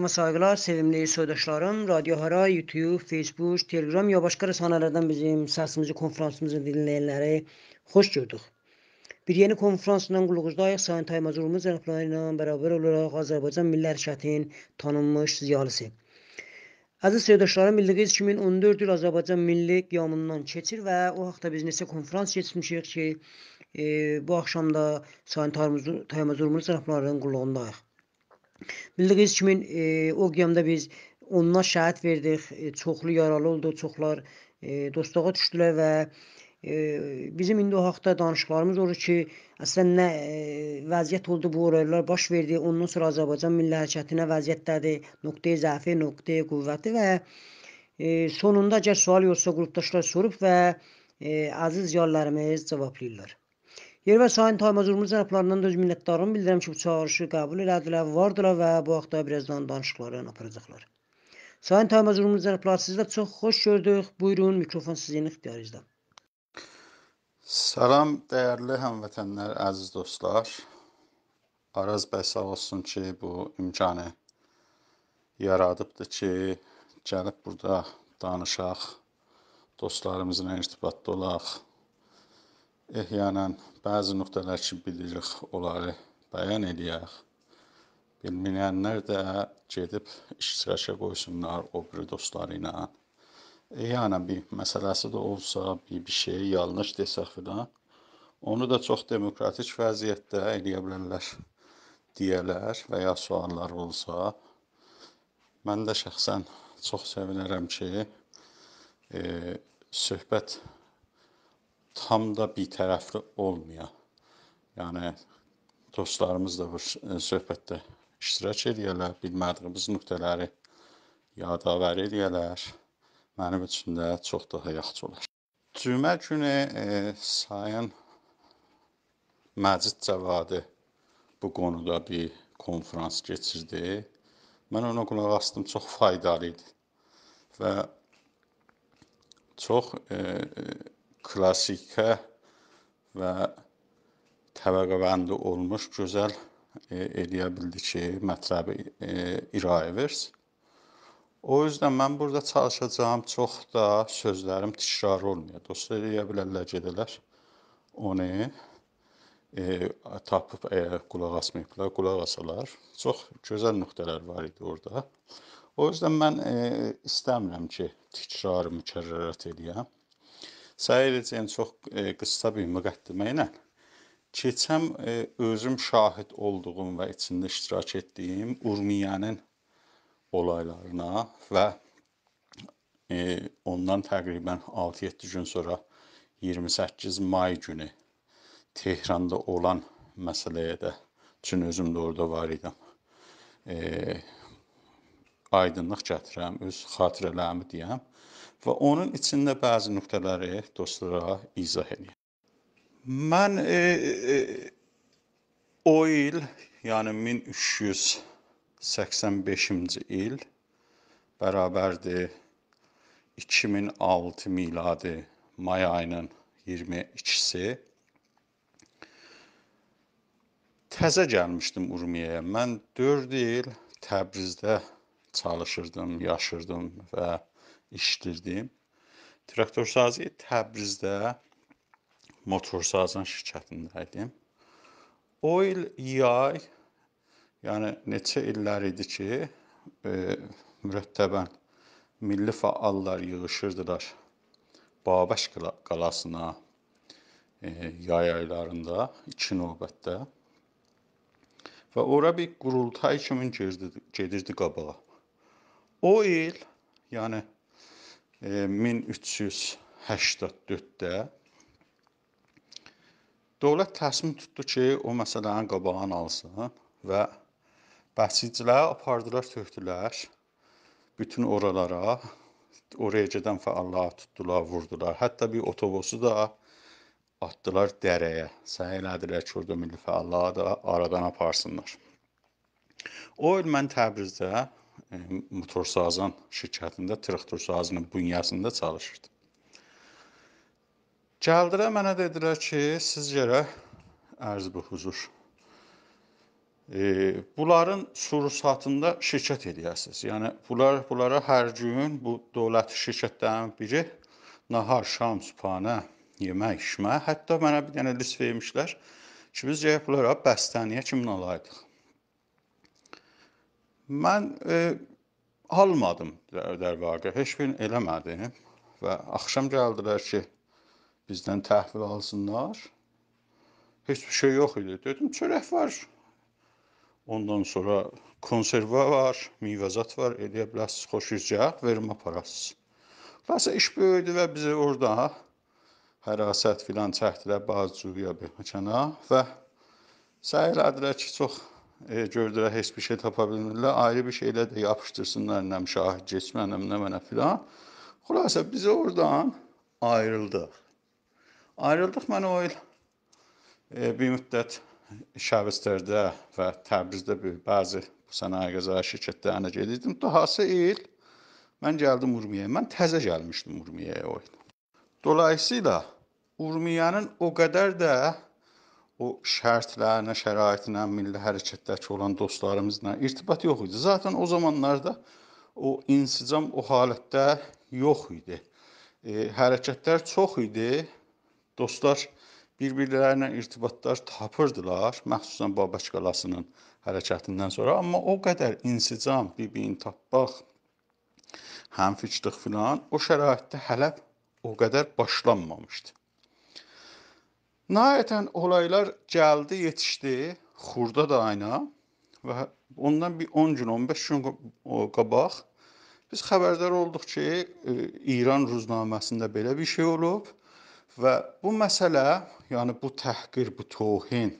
Salam və sayğılar, sevimli soydaşlarım. Radio Hara, YouTube, Facebook, Telegram ya başqa rəsanalardan bizim səsimizi, konfransımızı dinləyənləri xoş gördük. Bir yeni konfransdan qulluğuzdayıq. Sayın Taymaz Urmuz cənabları ilə bərabər olaraq Azərbaycan Milli Hərəkatının tanınmış ziyalısı. Əziz soydaşlarım, bildiyiniz 2014 il Azərbaycan Milli Qiyamından keçir və o haqda biz neçə konfrans keçmişik ki, e, bu axşam da Sayın Taymaz Urmuz cənablarının qulluğundayıq. Milli Qeyz kimin e, o qiyamda biz ondan şəhid verdik, e, çoxlu yaralı oldu, çoxlar e, dostluğa düşdülər və e, bizim indi o haqda danışıqlarımız olur ki, əslən nə e, vəziyyət oldu, bu oraylar baş verdi, ondan sonra Azərbaycan Milli Hərəkəti nə vəziyyətdədir, nöqtəyə zəfi, nöqtəyə qüvvəti və e, sonunda gəl sual yoxsa qrupdaşlar sorub və e, əziz yarlarımız cavablayırlar. Yervə Sayın Taymaz Urmuz cənablarından da öz minnətdarımı bildirirəm ki, bu çağırışı qəbul elədilər, vardılar və bu haqda birazdan danışıqları aparacaqlar. Sayın Taymaz Urmuz cənablar, sizdə çox xoş gördük. Buyurun, mikrofon sizin ixtiyarinizdə. Salam dəyərli həmvətənlər, əziz dostlar. Araz bəy sağ olsun ki, bu imkanı yaradıbdı ki, gəlib burada danışaq, dostlarımızla irtibatda olaq, Ehyənən bəzi nöqtələr ki, bilirik, onları bəyan eləyək. Bilməyənlər də gedib iştirakə qoysunlar o biri dostları ilə. Ehyənən bir məsələsi də olsa, bir, bir şeyi yanlış desək filan, onu da çox demokratik vəziyyətdə eləyə bilərlər deyələr və ya suallar olsa, mən də şəxsən çox sevinərəm ki, e, söhbət tam da bitərəfli olmaya. Yəni dostlarımız da bu e, söhbətdə iştirak eləyirlər, bilmədiyimiz nöqtələri yadavər eləyirlər. Mənim üçün də çox daha yaxşı olar. Cümə günü e, sayın Məcid Cəvadi bu qonuda bir konfrans keçirdi. Mən ona qulaq astım, çox faydalı idi. Və çox e, e klassikə və təbəqəbəndi olmuş gözəl e, eləyə bildi ki, mətləbi e, irayə versin. O üzdən mən burada çalışacağam çox da sözlərim təkrar olmuyor. Dostlar eləyə bilərlər gedələr. Onu e, tapıb əgər e, qulaq asmayıblar, qulaq asalar. Çox gözəl nöqtələr var idi orada. O üzdən mən e, istəmirəm ki, təkrarı mükərrərət eləyəm. Sadəcə yəni çox e, qısa bir müqəddimə ilə keçəm e, özüm şahid olduğum və içində iştirak etdiyim Urmiyanın olaylarına və e, ondan təqribən 6-7 gün sonra 28 may günü Tehranda olan məsələyə də üçün özüm də orada var idim. E, aydınlıq gətirəm, öz xatirələrimi deyəm və onun içində bəzi nöqtələri dostlara izah edir. Mən e, e, o il, yəni 1385-ci il bərabərdir 2006 miladi may ayının 22-si təzə gəlmişdim Urmiyaya. Mən 4 il Təbrizdə çalışırdım, yaşırdım və işlədirdim. Traktor sazı Təbrizdə motorsazın şirkətində idim. O il yay, yəni neçə illər idi ki, e, mürəttəbən milli fəallar yığılırdılar Babək qalasına e, yay aylarında iki növbətdə. Və ora bir qurultay kimi gedirdi, gedirdi qabağa. O il, yəni 1384-də dövlət təsmin tutdu ki, o məsələni qabağını alsın və bəsiciləri apardılar, tökdülər bütün oralara. Oraya gedən fəalları tutdular, vurdular. Hətta bir otobusu da atdılar dərəyə. Səhlədilər ki, orada milli fəalları da aradan aparsınlar. O il mən Təbrizdə E, motorsazan şirkətində traktor sazının bünyasında çalışırdım. Gəldirə mənə dedilər ki, siz yerə ərz bu huzur. E, bunların sursatında şirkət edəyəsiniz. Yəni bunlar bunlara hər gün bu dövlət şirkətlərinin biri nahar, şam, sübhanə, yemək, içmə, hətta mənə bir dənə list vermişlər ki, biz gəlib bunlara bəstəniyə kimi nalaydıq. Mən e, almadım dər vaqe, heç bir eləmədim və axşam gəldilər ki, bizdən təhvil alsınlar. Heç bir şey yox idi. Dedim, çörək var. Ondan sonra konserva var, meyvəzat var, eləyə bilərsiniz, xoşucə verim aparasınız. Xülasə iş böyüdü və bizi orada hərasət filan çəkdilər, bazı cüya bir məkana və səyir edilər ki, çox e, gördülər heç bir şey tapa bilmirlər. Ayrı bir şeylə də yapışdırsınlar nəm şahid keçmənəm nə mənə filan. Xülasə biz oradan ayrıldıq. Ayrıldıq mən o il e, bir müddət Şəvistərdə və Təbrizdə bir bəzi bu sənaye qəza şirkətlərinə gedirdim. Dahası il mən gəldim Urmiyəyə. Mən təzə gəlmişdim Urmiyəyə o il. Dolayısıyla Urmiyənin o qədər də o şərtlərinə, şəraitinə, milli hərəkətdəki olan dostlarımızla irtibat yox idi. Zaten o zamanlarda o insicam o halətdə yox idi. E, hərəkətlər çox idi. Dostlar bir-birlərinə irtibatlar tapırdılar, məxsusən Babək qalasının hərəkətindən sonra, amma o qədər insicam, bir-birini tapmaq, həmfikirlik filan o şəraitdə hələ o qədər başlanmamışdı. Nəhayətən olaylar gəldi, yetişdi. Xurda da ayna və ondan bir 10 gün, 15 gün qabaq biz xəbərdar olduq ki, e, İran ruznaməsində belə bir şey olub və bu məsələ, yəni bu təhqir, bu tohin,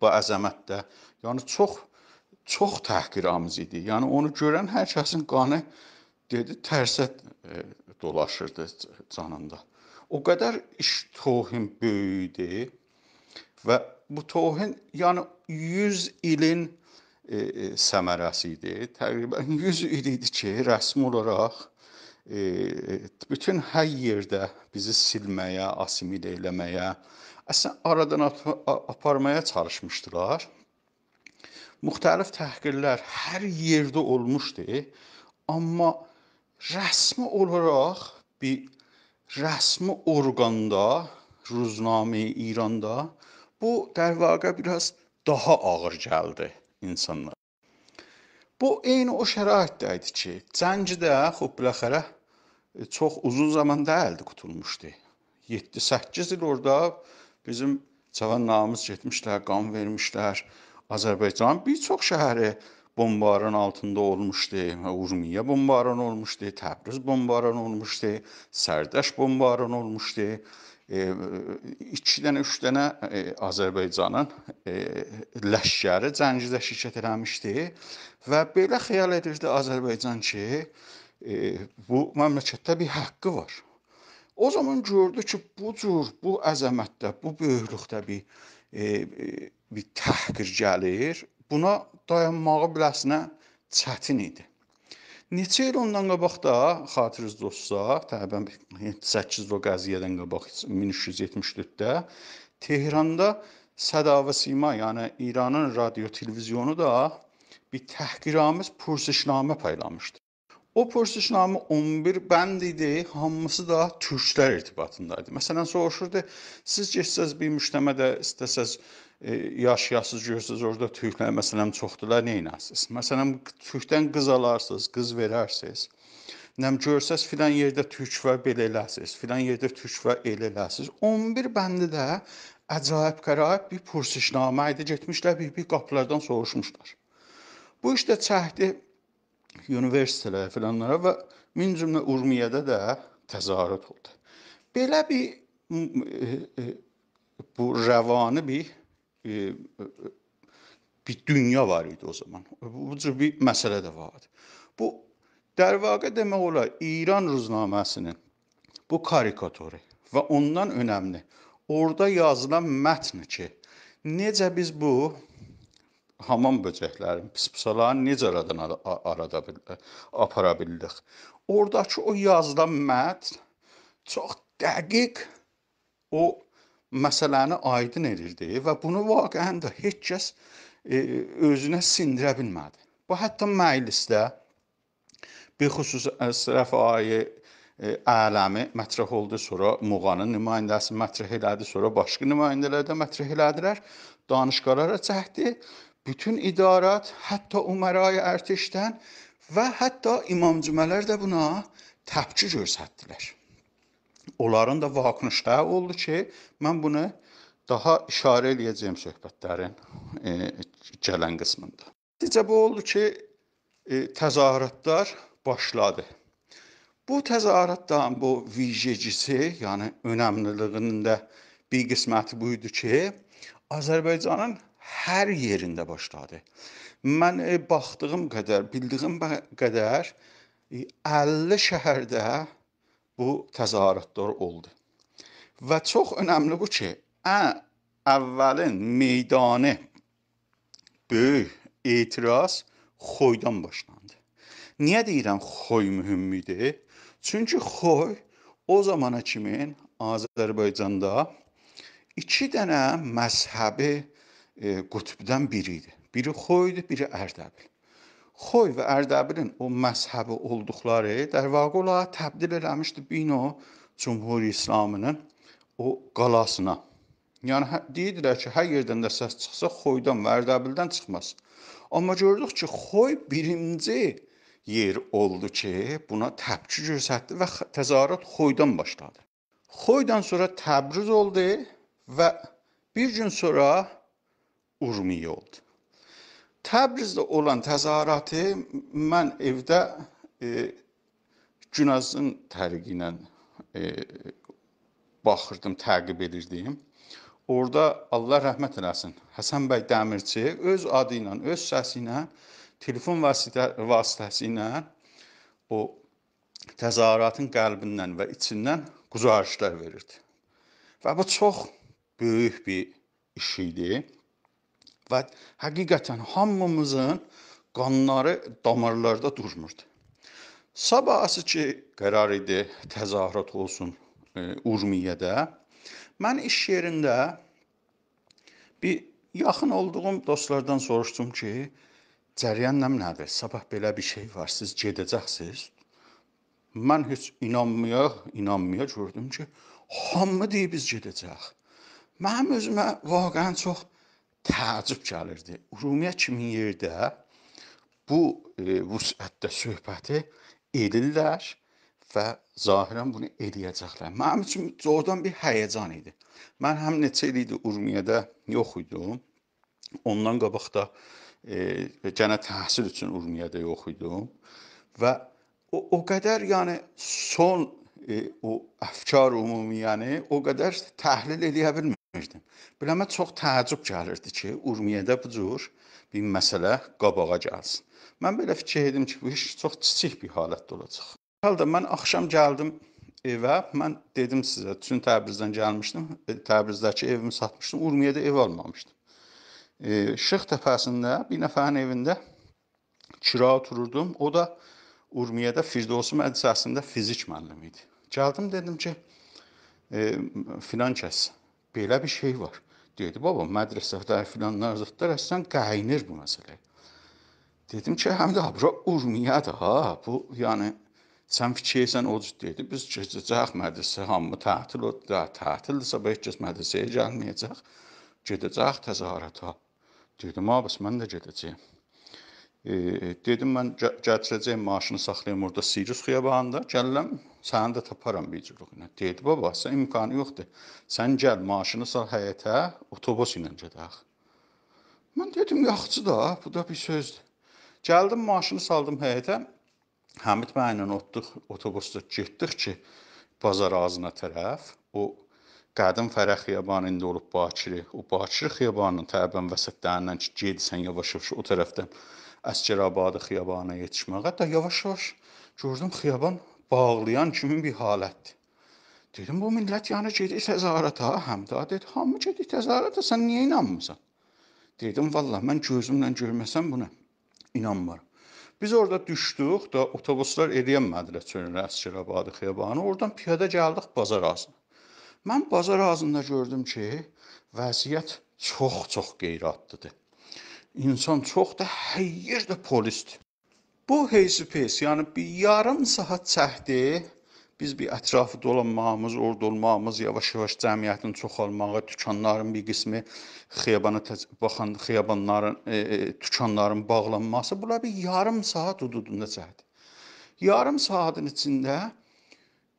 bu əzəmətdə, yəni çox çox təhqiramiz idi. Yəni onu görən hər kəsin qanı dedi tərsə e, dolaşırdı canında. O qədər iş tohin böyüdü və bu tohin yəni 100 ilin e, e, səmərəsi idi. Təqribən 100 il idi ki, rəsmi olaraq e, e bütün hər yerdə bizi silməyə, assimilə eləməyə, əslən aradan ap aparmaya çalışmışdılar. Müxtəlif təhqirlər hər yerdə olmuşdu, amma rəsmi olaraq bir rəsmi orqanda, ruznamə İranda bu dərvaqə biraz daha ağır gəldi insanlara. Bu eyni o şəraitdə idi ki, Zəncidə xop biləxərə e, çox uzun zaman dəyildi qutulmuşdu. 7-8 il orada bizim cavan namız getmişlər, qan vermişlər. Azərbaycan bir çox şəhəri bombaran altında olmuşdu, Urmiya bombaran olmuşdu, Təbriz bombaran olmuşdu, Sərdəş bombaran olmuşdu. 2 e, dənə, 3 dənə e, Azərbaycanın e, ləşkəri Cəngizdə şirkət eləmişdi və belə xəyal edirdi Azərbaycan ki, e, bu məmləkətdə bir haqqı var. O zaman gördü ki, bu cür, bu əzəmətdə, bu böyüklükdə bir e, bir təhqir gəlir buna dayanmağı biləsinə çətin idi. Neçə il ondan qabaq da xatiriniz dostsa, təqribən 8 o qəziyyədən qabaq 1374-də Tehranda Sədava Sima, yəni İranın radio televizyonu da bir təhqiramiz pursişnamə paylamışdı. O pursişnamə 11 bənd idi, hamısı da türklər irtibatında idi. Məsələn, soruşurdu, siz getsəz bir müştəmədə istəsəz E, yaşayasız görürsüz orada türklər məsələn çoxdular, nə edəsiz? Məsələn türkdən qız alarsınız, qız verərsiz. Nəm görsəz filan yerdə türk var, belə eləsiz. Filan yerdə türk var, elə eləsiz. 11 bəndi də əcaib qəraib bir pursişnamə idi. Getmişlər bir-bir qapılardan soruşmuşlar. Bu işdə çəkdi universitetlərə filanlara və min cümlə Urmiyədə də təzahürat oldu. Belə bir e, e, bu rəvanı bir E, e, bir dünya var idi o zaman. Bu cür bir məsələ də vardı. Bu dərvaqə demək olar İran ruznaməsinin bu karikaturu və ondan önəmli orada yazılan mətn ki, necə biz bu hamam böcəklərin, pis-pisaların necə aradan arada bildik, apara bildik. Ordakı o yazılan mətn çox dəqiq o məsələni aydın edirdi və bunu vaqəən də heç kəs e, özünə sindirə bilmədi. Bu hətta məclisdə bir xüsus e, rəfai ələmi e, mətrəh oldu, sonra Muğanın nümayəndəsi mətrəh elədi, sonra başqa nümayəndələr də mətrəh elədilər. Danışqalara çəkdi. Bütün idarət, hətta umarayı ərtişdən və hətta imamcümələr də buna təpki göstərdilər onların da vaxtınışları oldu ki, mən bunu daha işarə eləyəcəyim söhbətlərin e, gələn qismində. Nəticə bu oldu ki, e, təzahüratlar başladı. Bu təzahüratların bu vicecisi, yəni önəmliliyinin də bir qisməti bu idi ki, Azərbaycanın hər yerində başladı. Mən e, baxdığım qədər, bildiyim qədər e, 50 şəhərdə bu təzahüratlar oldu. Və çox önəmli bu ki, ə, əvvəlin meydanı böyük etiraz xoydan başlandı. Niyə deyirəm xoy mühümdür? Çünki xoy o zamana kimi Azərbaycanda iki dənə məzhəbi e, qutbdan biri idi. Biri xoydu, biri Ərdəbil. Xoy və Ərdəbilin o məzhəbi olduqları dər vaqiə olaraq təbdil eləmişdi bino Cümhuri İslamının o qalasına. Yəni hə, deyirdilər ki, hər yerdən də səs çıxsa Xoydan və Ərdəbildən çıxmaz. Amma gördük ki, Xoy birinci yer oldu ki, buna təpki göstərdi və təzahürat Xoydan başladı. Xoydan sonra Təbriz oldu və bir gün sonra Urmiya oldu. Təbrizdə olan təzahüratı mən evdə e, Günəzin tərqi ilə e, baxırdım, təqib edirdim. Orda Allah rəhmət eləsin, Həsən bəy Dəmirçi öz adı ilə, öz səsi ilə, telefon vasitə, vasitəsi ilə o təzahüratın qəlbindən və içindən qucarışlar verirdi. Və bu çox böyük bir iş idi. Və həqiqətən hamımızın qanları damarlarda durmurdu. Sabahısı ki, qərar idi təzahürat olsun e, Urmiyədə. Mən iş yerində bir yaxın olduğum dostlardan soruşdum ki, cərəyanım nədir? Sabah belə bir şey var, siz gedəcəksiniz. Mən heç inanmıyor, inanmıyor gördüm ki, hamı deyir biz gedəcək. Mənim özümə vaqəən çox təəccüb gəlirdi. Urumiya kimi yerdə bu e, vüsətdə söhbəti edirlər və zahirən bunu eləyəcəklər. Mənim üçün doğrudan bir həyəcan idi. Mən həm neçə il idi Urmiyada yox idim. Ondan qabaq da e, gənə təhsil üçün Urmiyada yox idim və o, o qədər yəni son e, o əfkar ümumiyəni o qədər təhlil eləyə bilmirəm etmirdim. Biləmə çox təəccüb gəlirdi ki, Urmiyədə bu cür bir məsələ qabağa gəlsin. Mən belə fikir edim ki, bu iş çox kiçik bir halətdə olacaq. Halda mən axşam gəldim evə, mən dedim sizə, çün Təbrizdən gəlmişdim, e, Təbrizdəki evimi satmışdım, Urmiyədə ev almamışdım. E, Şıx təpəsində bir nəfərin evində kira otururdum. O da Urmiyədə Firdovsun mədrəsəsində fizik müəllimi idi. Gəldim dedim ki, e, filan kəs belə bir şey var. Dedi, baba, mədrəsədə filanlar zətlər əslən qayınır bu məsələ. Dedim ki, həm də bura urmiyadır ha. Bu, yəni sən fikirsən o dedi, biz keçəcək mədrəsə, hamı tətil odur, da tətildirsə heç kəs mədrəsəyə gəlməyəcək. Gedəcək təzahürata. Dedim, ha, bəs mən də gedəcəyəm. E, dedim mən gətirəcəyim maşını saxlayım orada Sirius xiyabanında. Gəlirəm, səni də taparam bir cürlüklə. Dedi baba, sən imkanı yoxdur. Sən gəl maşını sal həyətə, otobus ilə gedək. Mən dedim, yaxşı da, bu da bir sözdür. Gəldim maşını saldım həyətə. Həmid bəylə otduq, otobusda getdik ki, bazar ağzına tərəf. O Qədim Fərəh xiyabanı indi olub Bakiri. O Bakiri xiyabanının təbən vəsətlərindən ki, gedisən yavaş-yavaş o tərəfdən Əsgərabad xiyabanına yetişməyə. Hətta yavaş-yavaş gördüm xiyaban bağlayan kimi bir halətdir. Dedim bu millət yəni gedir təzarata, həm də dedi, hamı gedir təzarata, sən niyə inanmırsan? Dedim vallah mən gözümlə görməsəm buna inanmaram. Biz orada düşdük də otobuslar eləyənmədilər çönülə Əsgərabad xiyabanı. Oradan piyada gəldik bazar ağzına. Mən bazar ağzında gördüm ki, vəziyyət çox-çox qeyratlıdır insan çox da hər yerdə polisdir. Bu heysipes, yəni bir yarım saat çəkdi. Biz bir ətrafı dolanmağımız, orada olmağımız, yavaş-yavaş cəmiyyətin çoxalmağı, dükanların bir qismi xiyabana baxan xiyabanların, e, e, dükanların bağlanması bula bir yarım saat hududunda çəkdi. Yarım saatın içində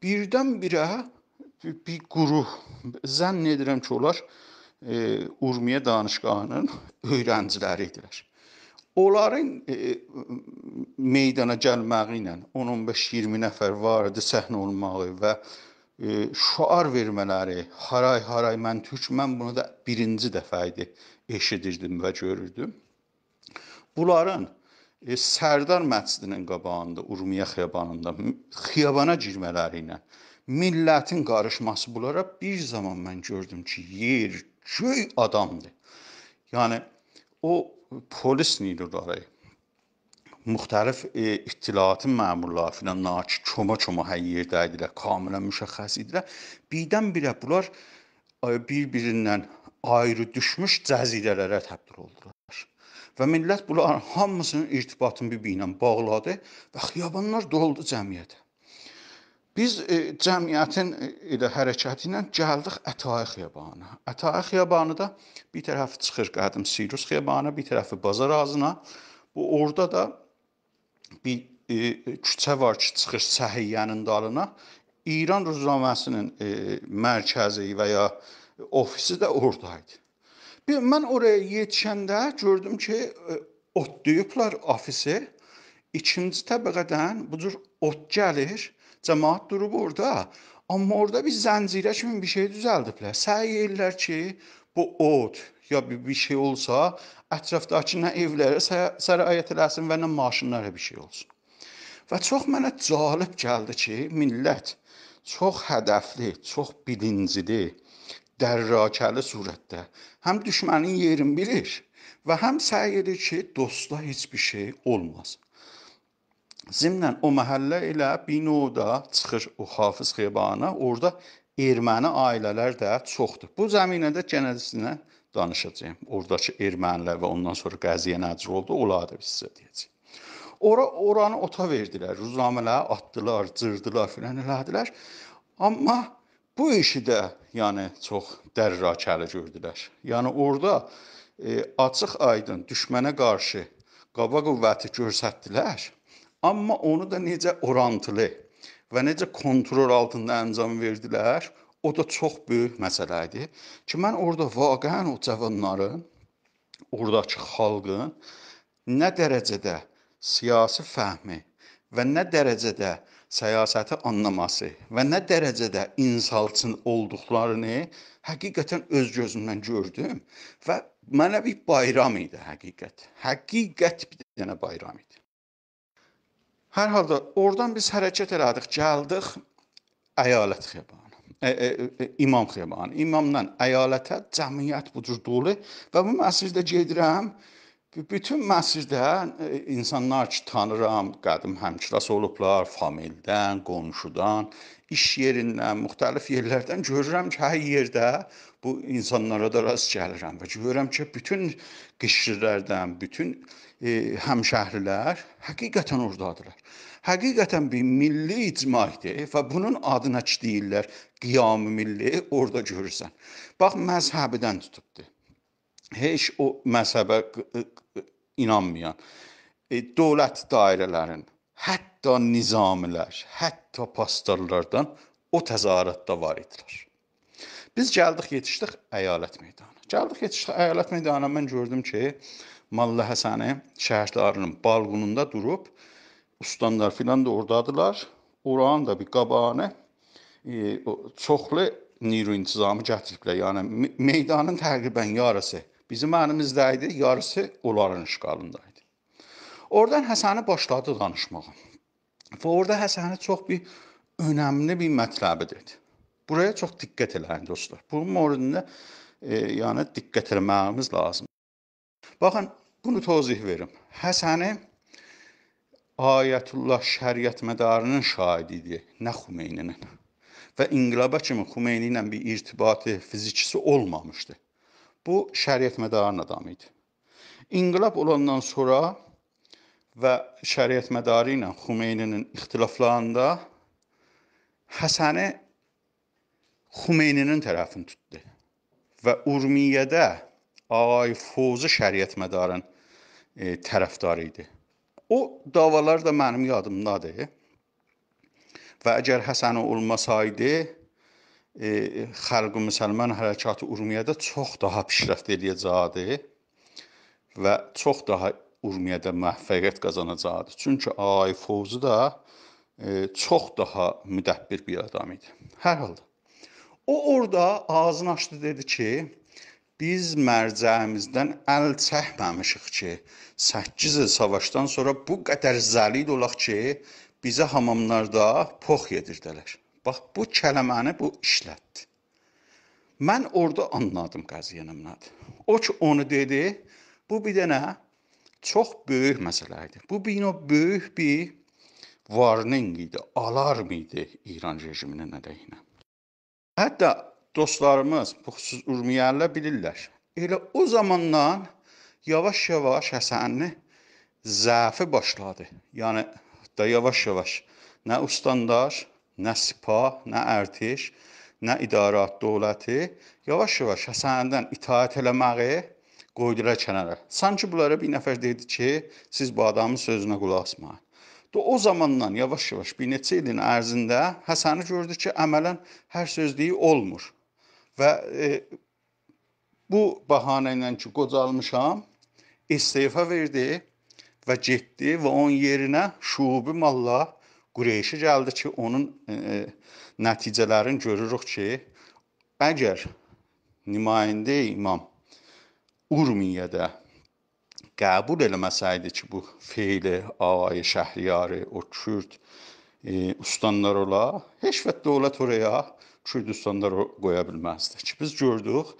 birdən-birə bir, bir quru zənn edirəm ki, onlar E, Urmiya danışqahının öyrənciləriyidilər. Onların e, meydana gəlməyi ilə 10-15-20 nəfər var idi səhnə olmağı və e, şuar vermələri, haray haray mən türk, mən bunu da birinci dəfə idi eşidirdim və görürdüm. Bunların Sərdar məscidinin qabağında, Urmiya xiyabanında xiyabana girmələri ilə millətin qarışması bunlara bir zaman mən gördüm ki, yer, göy adamdır. Yəni o polis nidoları müxtəlif e, ittilaatın məmurları filan nakı koma-koma hər yerdə idilər, kamilən müşəxəs idilər. Birdən-birə bunlar e, bir-birindən ayrı düşmüş cəzirələrə təbdil oldular. Və millət bunların hamısının irtibatını bir-biri ilə bağladı və xiyabanlar doldu cəmiyyətə. Biz e, cəmiyyətin e, elə hərəkəti ilə gəldik Ətayi xiyabanına. Ətayi xiyabanı da bir tərəfi çıxır qədim Sirus xiyabanına, bir tərəfi bazar ağzına. Bu orada da bir e, küçə var ki, çıxır Səhiyyənin dalına. İran Rüznaməsinin e, mərkəzi və ya ofisi də ordaydı. Bir mən oraya yetişəndə gördüm ki, e, otlayıblar ofisi. İkinci təbəqədən bu cür ot gəlir Cəmaat durub orada, amma orada bir zəncirə kimi bir şey düzəldiblər. Səy eləyirlər ki, bu od ya bir, bir şey olsa, ətrafdakı nə evlərə sərayət eləsin və nə maşınlara bir şey olsun. Və çox mənə cəlb gəldi ki, millət çox hədəfli, çox bilincli, dərrakəli surətdə həm düşmənin yerini bilir və həm səy edir ki, dostla heç bir şey olmasın. Zimnən o məhəllə ilə binoda çıxır o Hafiz Xiyabana. Orda erməni ailələr də çoxdur. Bu zəminədə gənəlisinə danışacağam. Ordakı ermənilər və ondan sonra qəziyə nəcür oldu, onları da sizə deyəcəm. Ora oranı ota verdilər, ruznamələrə atdılar, cırdılar filan elədilər. Amma bu işi də yəni çox dərrakəli gördülər. Yəni orada e, açıq-aydın düşmənə qarşı qaba qüvvəti göstərdilər. Amma onu da necə orantılı və necə kontrol altında əncam verdilər, o da çox böyük məsələ idi ki, mən orada vaqəən o cavanların, ordakı xalqın nə dərəcədə siyasi fəhmi və nə dərəcədə siyasəti anlaması və nə dərəcədə insançıl olduqlarını həqiqətən öz gözümdən gördüm və mənə bir bayram idi həqiqət. Həqiqət bir dənə bayram idi. Hər halda oradan biz hərəkət elədik, gəldik əyalət xiyabanı. Ə, e, ə, e, ə, e, imam xiyabanı. İmamdan əyalətə cəmiyyət budur dolu və bu məsciddə gedirəm. Bütün məsciddə insanlar ki, tanıram, qədim həmkirəs olublar, famildən, qonşudan, iş yerindən, müxtəlif yerlərdən görürəm ki, hər yerdə bu insanlara da rast gəlirəm və görürəm ki, bütün qışırlardan, bütün e, həmşəhrilər həqiqətən oradadırlar. Həqiqətən bir milli icmaidir və bunun adına ki deyirlər qiyam-ı milli orada görürsən. Bax məzhəbidən tutubdu. Heç o məzhəbə inanmayan e, dövlət dairələrin, hətta nizamilər, hətta pastorlardan o təzarətdə var idilər. Biz gəldik, yetişdik əyalət meydanına. Gəldik, yetişdik əyalət meydanına. Mən gördüm ki, Molla Həsəni şəhidlərinin balqonunda durub ustanlar filan da ordadılar. Oranın da bir qabağını e, çoxlu niro intizamı gətiriblər. Yəni me meydanın təqribən yarısı bizim əlimizdə idi, yarısı onların işğalında idi. Oradan Həsəni başladı danışmağa. Və orada Həsəni çox bir önəmli bir mətləbi dedi. Buraya çox diqqət eləyin dostlar. Bu Mourinə e, yəni diqqət eləməyimiz lazımdır. Baxın, bunu təvzih verim. Həsəni Ayətullah şəriət mədarının şahidi idi, nə Xumeyninin. Və inqilaba kimi Xumeyni ilə bir irtibatı, fizikisi olmamışdı. Bu şəriət mədarının adamı idi. İnqilab olandan sonra və şəriət mədarı ilə Xumeyninin ixtilaflarında Həsəni Xumeyninin tərəfini tutdu və Urmiyyədə Ağay Fovzu Şəriət Mədarın e, tərəfdarı idi. O davalar da mənim yadımdadır. Və əgər Həsəni olmasaydı, e, Xalq-ı Müsəlman Hərəkatı Urmiyədə çox daha pişrəft edəcəkdi və çox daha Urmiyədə məhvəqiyyət qazanacaqdı. Çünki Ağay Fovzu da e, çox daha müdəbbir bir adam idi. Hər halda O orada ağzını açdı dedi ki, biz mərcəmizdən əl çəkməmişik ki, 8 il savaşdan sonra bu qədər zəlid olaq ki, bizə hamamlarda pox yedirdilər. Bax bu kəlməni bu işlətdi. Mən orada anladım qəziyyənin nədir. O ki onu dedi, bu bir dənə çox böyük məsələ idi. Bu bino böyük bir warning idi, alarm idi İran rejiminin əleyhinə. Hətta dostlarımız, bu xüsus Urmiyəllər bilirlər. Elə o zamandan yavaş-yavaş Həsənli zəfi başladı. Yəni da yavaş-yavaş nə ustandar, nə sipa, nə ərtiş, nə idarət dövləti yavaş-yavaş Həsəndən itaat eləməyi qoydular kənara. Sanki bunlara bir nəfər dedi ki, siz bu adamın sözünə qulaq asmayın. Da o zamandan yavaş-yavaş bir neçə ilin ərzində Həsəni gördü ki, əmələn hər sözlüyü olmur. Və e, bu bəhanə ilə ki, qocalmışam, istefa verdi və getdi və onun yerinə Şubi Malla Qureyşi gəldi ki, onun e, e nəticələrini görürük ki, əgər nümayəndə imam Urmiyədə قبول məsələ idi ki, bu feili ağayı Şəhriyarı, o Kürd e, ustanlar ola, heç vət dövlət oraya Kürdüstanlar qoya bilməzdi. Ki biz gördük,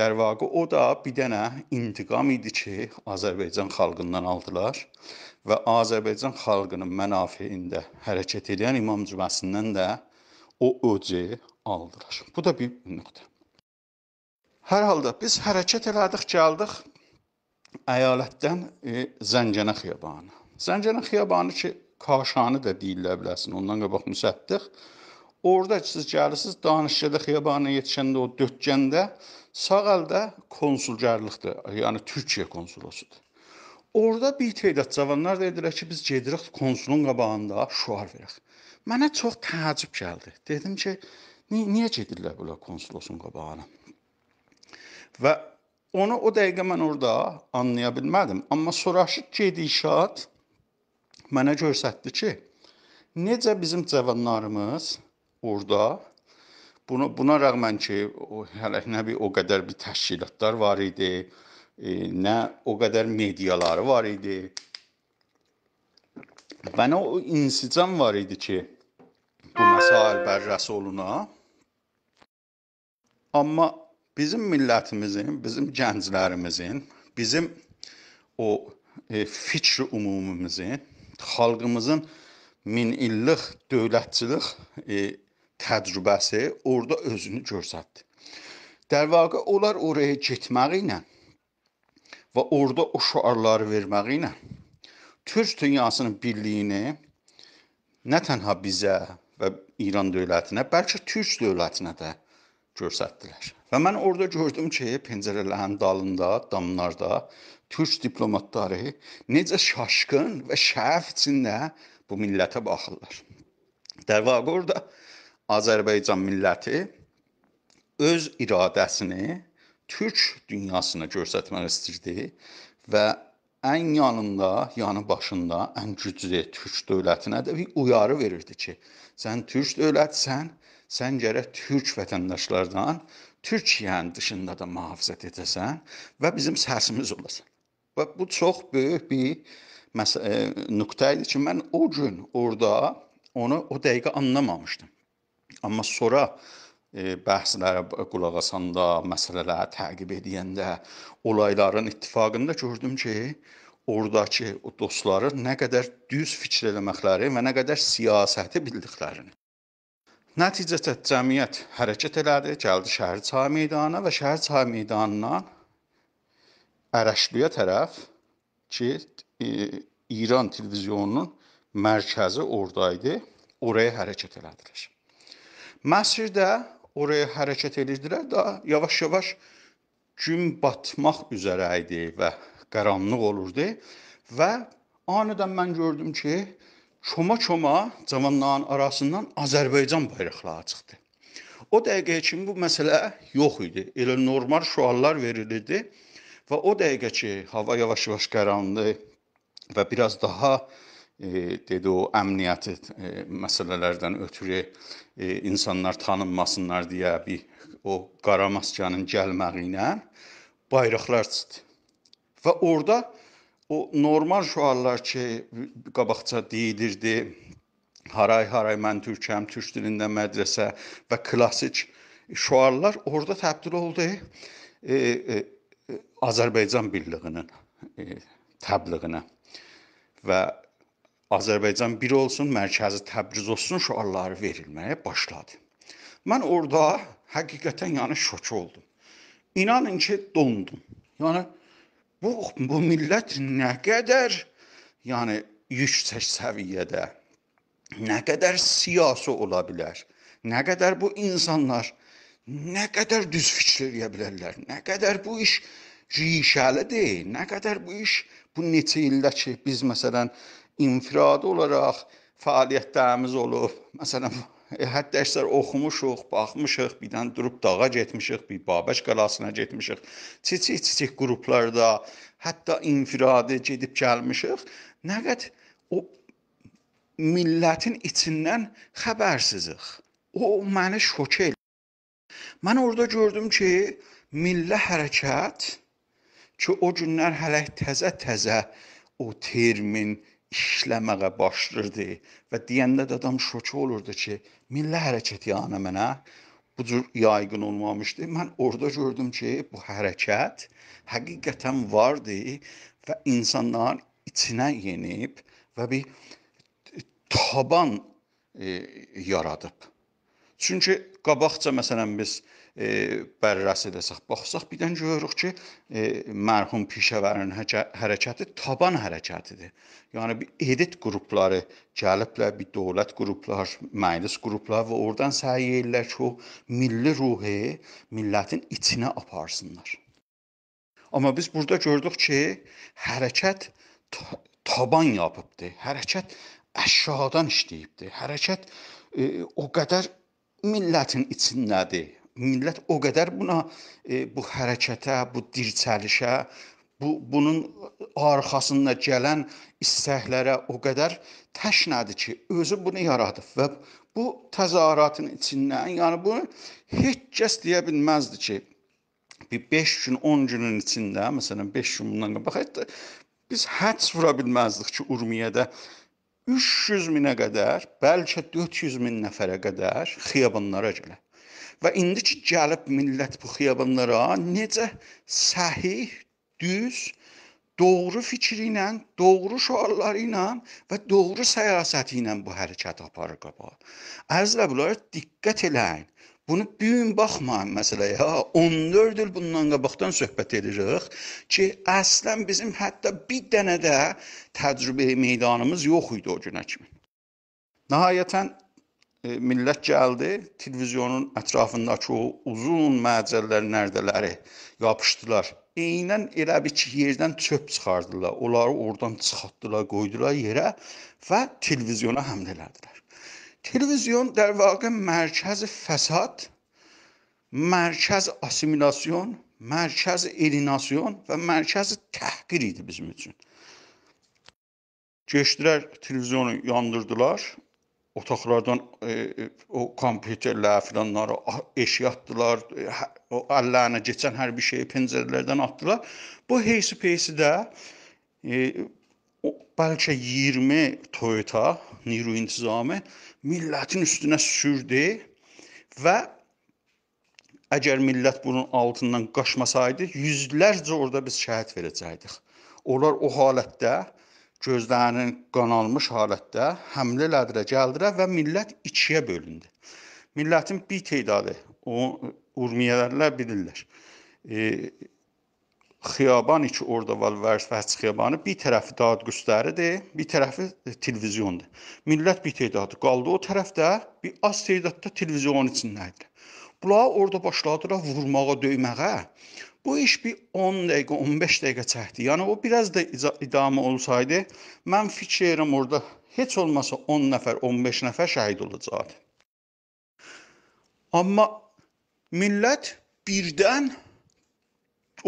dərvaqə o da bir dənə intiqam idi ki, Azərbaycan xalqından aldılar və Azərbaycan xalqının mənafiində hərəkət edən İmam Cüməsindən də o öcəyi aldılar. Bu da bir nöqtə. Hər halda biz hərəkət elədik, gəldik əyalətdən e, Zəncənə xiyabanı. Zəncənə xiyabanı ki, Kaşanı da deyirlər biləsən, ondan qabaq müsəddiq. Orda siz gəlirsiniz, Danışqədə xiyabanına yetişəndə o dötkəndə sağ əldə konsulcarlıqdır, yəni Türkiyə konsolosudur. Orda bir tədad cavanlar dedilər ki, biz gedirik konsulun qabağında şuar verək. Mənə çox təəccüb gəldi. Dedim ki, ni niyə gedirlər belə konsolosun qabağına? Və Onu o dəqiqə mən orada anlaya bilmədim. Amma soraşıq gedişat mənə göstərdi ki, necə bizim cavanlarımız orada bunu buna rəğmən ki, o, hələ nə bir o qədər bir təşkilatlar var idi, e, nə o qədər mediyaları var idi. Və nə o insicam var idi ki, bu məsail bərrəs oluna. Amma bizim millətimizin, bizim gənclərimizin, bizim o e, fikri umumumuzun, xalqımızın min illik dövlətçilik e, təcrübəsi orada özünü göstərdi. Dərvaqə onlar oraya getməyi ilə və orada o şüarları verməyi ilə Türk dünyasının birliyini nə tənha bizə və İran dövlətinə, bəlkə Türk dövlətinə də göstərdilər. Və mən orada gördüm ki, pəncərələrin dalında, damlarda türk diplomatları necə şaşqın və şərf içində bu millətə baxırlar. Dərvaqə orada Azərbaycan milləti öz iradəsini türk dünyasına göstərmək istirdi və ən yanında, yanı başında ən güclü türk dövlətinə də bir uyarı verirdi ki, sən türk dövlətsən, sən gərək türk vətəndaşlardan Türkiyənin dışında da mühafizət edəsən və bizim sərsimiz olasan. Və bu çox böyük bir məsələ e, nöqtə idi ki, mən o gün orada onu o dəqiqə anlamamışdım. Amma sonra e, bəhslərə qulaq asanda, məsələləri təqib edəndə, olayların ittifaqında gördüm ki, ordakı o dostları nə qədər düz fikir eləməkləri və nə qədər siyasəti bildiklərini Nəticədə cəmiyyət hərəkət elədi, gəldi şəhər çay meydanına və şəhər çay meydanından Ərəşliyə tərəf ki, İran televiziyonunun mərkəzi orada idi, oraya hərəkət elədilər. Məsir də oraya hərəkət edirdilər də yavaş-yavaş gün batmaq üzrə idi və qaranlıq olurdu və anidən mən gördüm ki, şoma-şoma cavanların arasından Azərbaycan bayraqları çıxdı. O dəqiqəyə kimi bu məsələ yox idi. Elə normal şüarlar verilirdi və o dəqiqə ki, hava yavaş-yavaş qarandı və biraz daha e, dedi o əmniyyəti e, məsələlərdən ötürü e, insanlar tanınmasınlar deyə bir o qara maskanın gəlməyinə bayraqlar çıxdı. Və orada o normal şüarlar ki, qabaqca deyilirdi, haray haray mən türkəm, türk dilində mədrəsə və klassik şüarlar orada təbdil oldu e, e, Azərbaycan birliyinin e, təbliğinə. Və Azərbaycan bir olsun, mərkəzi Təbriz olsun şüarları verilməyə başladı. Mən orada həqiqətən yəni şok oldum. İnanın ki, dondum. Yəni Bu, bu millət nə qədər yəni yüksək səviyyədə, nə qədər siyasi ola bilər, nə qədər bu insanlar nə qədər düz fikir eləyə bilərlər, nə qədər bu iş rişəlidir, nə qədər bu iş bu neçə ildə ki biz məsələn infiradi olaraq fəaliyyətlərimiz olub, məsələn E, hətta əksər oxumuşuq, baxmışıq, birdən durub dağa getmişik, bir Babək qalasına getmişik. Kiçik-kiçik qruplarda, hətta infiradi gedib gəlmişik. Nəqət o millətin içindən xəbərsizik. O məni şok elədi. Mən orada gördüm ki, milli hərəkət ki, o günlər hələ təzə-təzə o termin işləməyə başlayırdı və deyəndə də adam şoka olurdu ki, milli hərəkət yanə mənə bu cür yayğın olmamışdı. Mən orada gördüm ki, bu hərəkət həqiqətən vardı və insanların içinə yenib və bir taban e, yaradıb. Çünki qabaqca məsələn biz بررسی edəsək, baxsaq, birdən görürük ki, mərhum Pişəvərin hərəkəti taban hərəkətidir. Yəni bir edit qrupları gəliblər, bir dövlət qruplar, məclis qruplar və oradan səy edirlər ki, o milli ruhi millətin içinə aparsınlar. Amma biz burada gördük ki, hərəkət taban yapıbdı. Hərəkət aşağıdan işləyibdi. Hərəkət e, o qədər millətin içindədir millət o qədər buna e, bu hərəkətə, bu dirçəlişə, bu bunun arxasında gələn istəklərə o qədər təşnədir ki, özü bunu yaradıb və bu təzahüratın içindən, yəni bu heç kəs deyə bilməzdi ki, bir 5 gün, 10 günün içində, məsələn 5 gün bundan qabaq hətta biz həds vura bilməzdik ki, Urmiyədə 300 minə qədər, bəlkə 400 min nəfərə qədər xiyabanlara gələ. Və indiki gəlib millət bu xiyabanlara necə səhih, düz, doğru fikri ilə, doğru şüarları ilə və doğru siyasəti ilə bu hərəkət aparır qabağa. Əzizlə bunlar diqqət eləyin. Bunu bu gün baxmayın məsələyə. 14 il bundan qabaqdan söhbət edirik ki, əslən bizim hətta bir dənə də təcrübə meydanımız yox idi o günə kimi. Nəhayətən E, millət gəldi, televiziyonun ətrafındakı o uzun məcəllərin nərdələri yapışdılar. Eynən elə bir ki, yerdən çöp çıxardılar. Onları oradan çıxartdılar, qoydular yerə və televiziyona həmlə elədilər. Televizyon dərvaqə mərkəzi fəsad, mərkəz assimilasyon, mərkəz elinasyon və mərkəz təhqir idi bizim üçün. Keçdilər televizyonu yandırdılar, otaqlardan e, e, o kompüterlər filanları ah, eşiyə atdılar. E, hə, o əllərinə keçən hər bir şeyi pəncərələrdən atdılar. Bu heysi-peysi də e, o, bəlkə 20 Toyota Niru intizamı millətin üstünə sürdü və əgər millət bunun altından qaçmasaydı, yüzlərcə orada biz şəhid verəcəydik. Onlar o halətdə gözlərinin qanalmış halətdə həmlə elədilər, gəldilər və millət ikiyə bölündü. Millətin bir teydadı, o urmiyələrlər bilirlər. E, xiyaban iki orada var, vərs xiyabanı bir tərəfi dadqüstəridir, bir tərəfi televiziyondur. Millət bir teydadı qaldı o tərəfdə, bir az teydadda televizyonun içindəydi. Bunlar orada başladılar vurmağa, döyməyə. Bu iş bir 10 dəqiqə, 15 dəqiqə çəkdi. Yəni o biraz da idamə olsaydı, mən fikir edirəm orada heç olmasa 10 nəfər, 15 nəfər şəhid olacaqdı. Amma millət birdən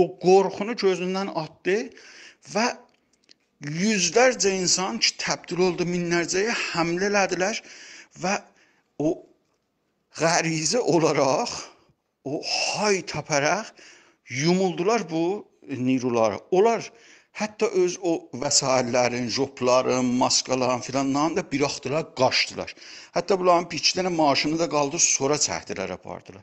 o qorxunu gözündən atdı və yüzlərcə insan ki, təbdil oldu minlərcəyə həmlə elədilər və o qərizə olaraq o hay tapərək yumuldular bu nirular. Onlar hətta öz o vəsaitlərin, jopların, maskaların filanlarını da bıraxdılar, qaçdılar. Hətta bunların bir iki dənə maaşını da qaldı, sonra çəkdilər, apardılar.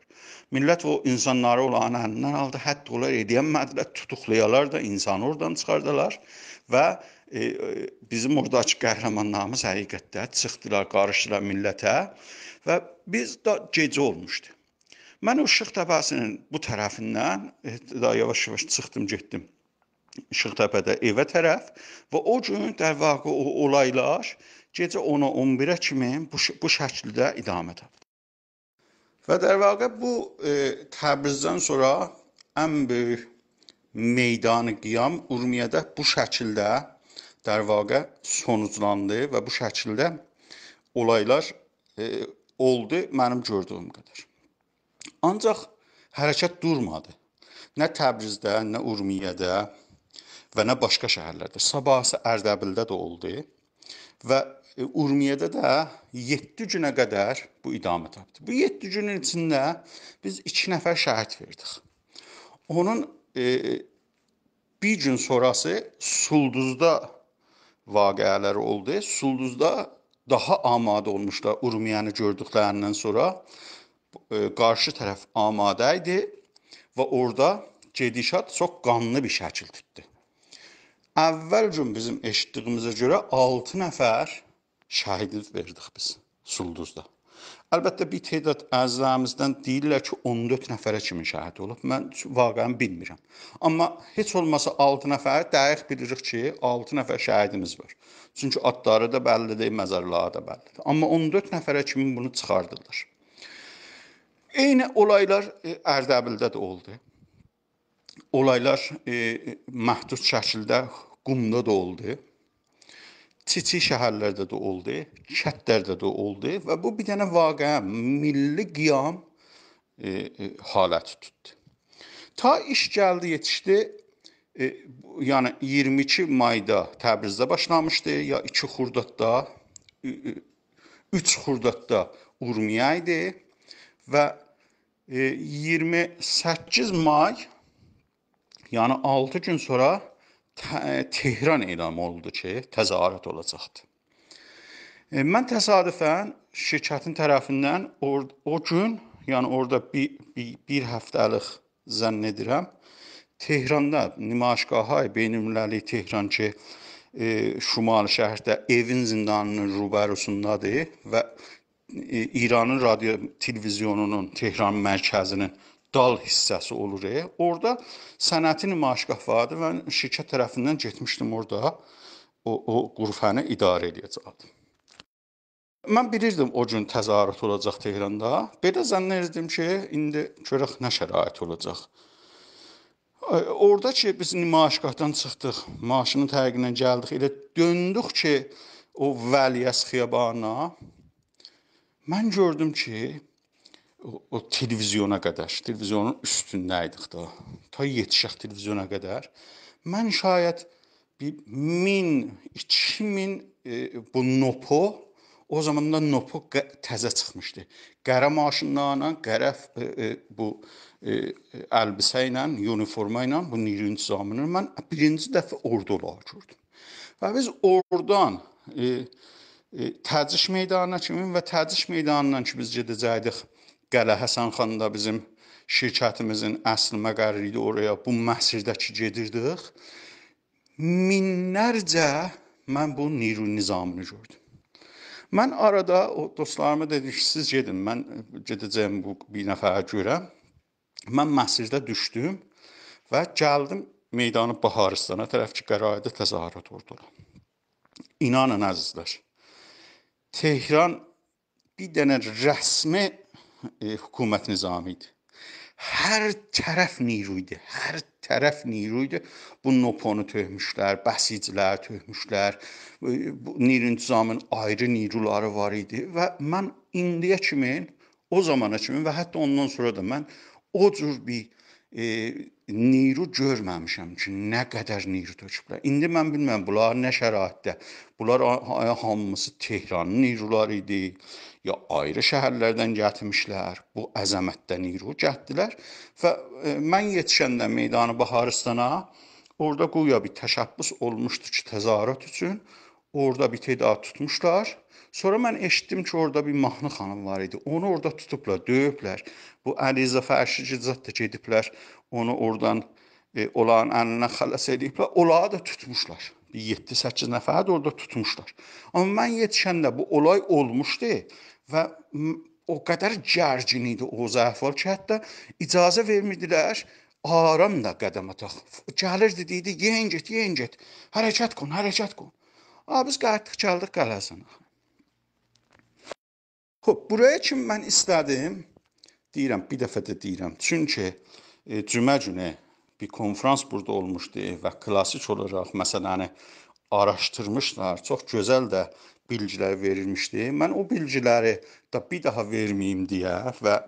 Millət o insanları olan əlindən aldı, hətta onlar edəyənmədilər, tutuqlayalar da insanı oradan çıxardılar və e, e, bizim oradakı qəhrəmanlarımız həqiqətdə çıxdılar, qarışdılar millətə və biz də gecə olmuşdu. Mən o Şıx təpəsinin bu tərəfindən eh, daha yavaş-yavaş çıxdım, getdim. Şıxtəpədə evə tərəf və o gün dərvaqə o olaylar gecə 10-a 11-ə kimi bu, bu şəkildə idamə tapdı. Və dərvaqə bu e, Təbrizdən sonra ən böyük meydanı qiyam Urmiyədə bu şəkildə dərvaqə sonuclandı və bu şəkildə olaylar e, oldu mənim gördüyüm qədər. Ancaq hərəkət durmadı. Nə Təbrizdə, nə Urmiyədə və nə başqa şəhərlərdə. Sabahı Ərdəbildə də oldu və e, Urmiyədə də 7 günə qədər bu idamə tapdı. Bu 7 günün içində biz 2 nəfər şəhid verdik. Onun e, bir gün sonrası Sulduzda vaqəələri oldu. Sulduzda daha amadə olmuşlar Urmiyəni gördüklərindən sonra qarşı e, tərəf amadə idi və orada gedişat çox qanlı bir şəkil tutdu. Əvvəl gün bizim eşitdiyimizə görə 6 nəfər şəhidlik verdik biz Sulduzda. Əlbəttə bir tədad əzizlərimizdən deyirlər ki, 14 nəfərə kimi şəhid olub. Mən vaqəən bilmirəm. Amma heç olmasa 6 nəfəri dəqiq bilirik ki, 6 nəfər şəhidimiz var. Çünki adları da bəllidir, məzarları da bəllidir. Amma 14 nəfərə kimi bunu çıxardılar. Eyni olaylar e, Ərdəbildə də oldu. Olaylar e, məhdud şəkildə Qumda da oldu. Çiçi şəhərlərdə də oldu, kətlərdə də oldu və bu bir dənə vaqə, milli qiyam e, e, haləti tutdu. Ta iş gəldi, yetişdi. E, yəni 22 mayda Təbrizdə başlamışdı, ya 2 xurdatda, 3 xurdatda Urmiya idi və 28 may, yəni 6 gün sonra e, Tehran elan olundu ki, təzahürat olacaqdı. E, mən təsadüfən şirkətin tərəfindən or o gün, yəni orada bir, bir, bir həftəlik zənn edirəm, Tehranda nümayişgaha beynəlmiləlik Tehran ki, e, Şimali şəhərdə evin zindanının rubərusundadır və İranın radio televizyonunun Tehran mərkəzinin dal hissəsi olur. E. Orda sənəti nümayiş vardı. Mən şirkət tərəfindən getmişdim orada. O o qurfanı idarə edəcəkdim. Mən bilirdim o gün təzahürat olacaq Tehranda. Belə zənn edirdim ki, indi görək nə şərait olacaq. E, orda ki biz nümayişgahdan çıxdıq, maşının təyiqinə gəldik. Elə döndük ki, o Vəliyəs xiyabanına Mən gördüm ki, o, o televizyona qədər, televizyonun üstündə idik də. Ta yetişək televizyona qədər. Mən şayət bir 1000, 2000 e, bu nopo o zamanda nopo təzə çıxmışdı. Qara maşınlarla, qara e, e, bu e, e, əlbisə ilə, uniforma ilə bu niyri intizamını mən birinci dəfə ordular gördüm. Və biz oradan e, E, təciş meydanına kimi və təciş meydanından ki biz gedəcəkdik Qələ Həsənxan da bizim şirkətimizin əsl məqəri idi oraya. Bu məsirdə ki gedirdik. Minlərcə mən bu Nirun Nizamini gördüm. Mən arada o dostlarıma dedim ki, siz gedin, mən gedəcəyəm bu bir nəfərə görə. Mən məsirdə düşdüm və gəldim meydanı Baharistana tərəf ki, qərarədə təzahürat vurdular. İnanın əzizlər, Tehran bir dənə rəsmi e, hökumət nizamı idi. Hər tərəf niruydu, hər tərəf niruydu. Bu Noponu töhmüşlər, bəsicilər töhmüşlər. Bu nir intizamın ayrı niruları var idi və mən indiyə kimi, o zamana kimi və hətta ondan sonra da mən o cür bir e, neyru görməmişəm ki, nə qədər neyru töküblər. İndi mən bilmirəm bunlar nə şəraitdə. Bunlar hamısı Tehranın neyruları idi, ya ayrı şəhərlərdən gətirmişlər. Bu əzəmətdə neyru gətirdilər və e, mən yetişəndə meydanı Baharistana orada guya bir təşəbbüs olmuşdu ki, təzahürat üçün orada bir tədad tutmuşlar Sonra mən eşitdim ki, orada bir mahnı xanım var idi. Onu orada tutublar, döyüblər. Bu Əliza Fərşicizad da gediblər. Onu oradan e, olağın əlinə xəlas ediblər. Olağı da tutmuşlar. 7-8 nəfər də orada tutmuşlar. Amma mən yetişəndə bu olay olmuşdu və o qədər gərgin idi o zəhval ki, hətta icazə vermirdilər aram da qədəm ataq. Gəlirdi deyirdi, yeyin get, yeyin get. Hərəkət qon, hərəkət qon. Abi biz qayıtdıq, gəldik qalasına. Xoş, buraya kimi mən istədim. Deyirəm, bir dəfə də deyirəm. Çünki e, cümə günü bir konfrans burada olmuşdu və klassik olaraq məsələni araşdırmışlar. Çox gözəl də bilgilər verilmişdi. Mən o bilgiləri də bir daha verməyim deyə və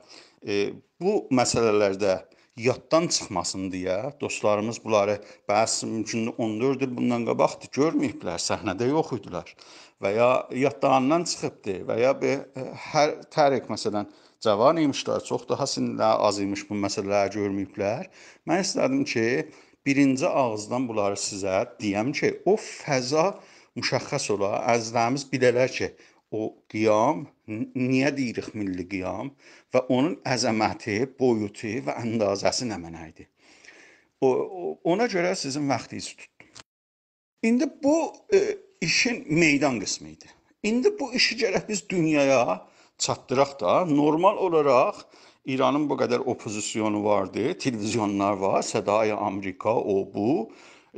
e, bu məsələlərdə yaddan çıxmasın deyə dostlarımız bunları bəs mümkündə 14 il bundan qabaqdı görməyiblər, səhnədə yox idilər və ya yatdağından çıxıbdı və ya bir e, hər tərik məsələn cavan imişlər, çox daha sinirləri az imiş bu məsələləri görməyiblər. Mən istədim ki, birinci ağızdan bunları sizə deyəm ki, o fəza müşəxəs ola, əzizlərimiz bilələr ki, o qiyam niyə deyirik milli qiyam və onun əzəməti, boyutu və əndazəsi nə mənədir? O, ona görə sizin vaxtınızı tutdum. İndi bu e, işin meydan qismi idi. İndi bu işi gərək biz dünyaya çatdıraq da, normal olaraq İranın bu qədər opozisyonu vardı, televiziyonlar var, Sədai Amerika, o bu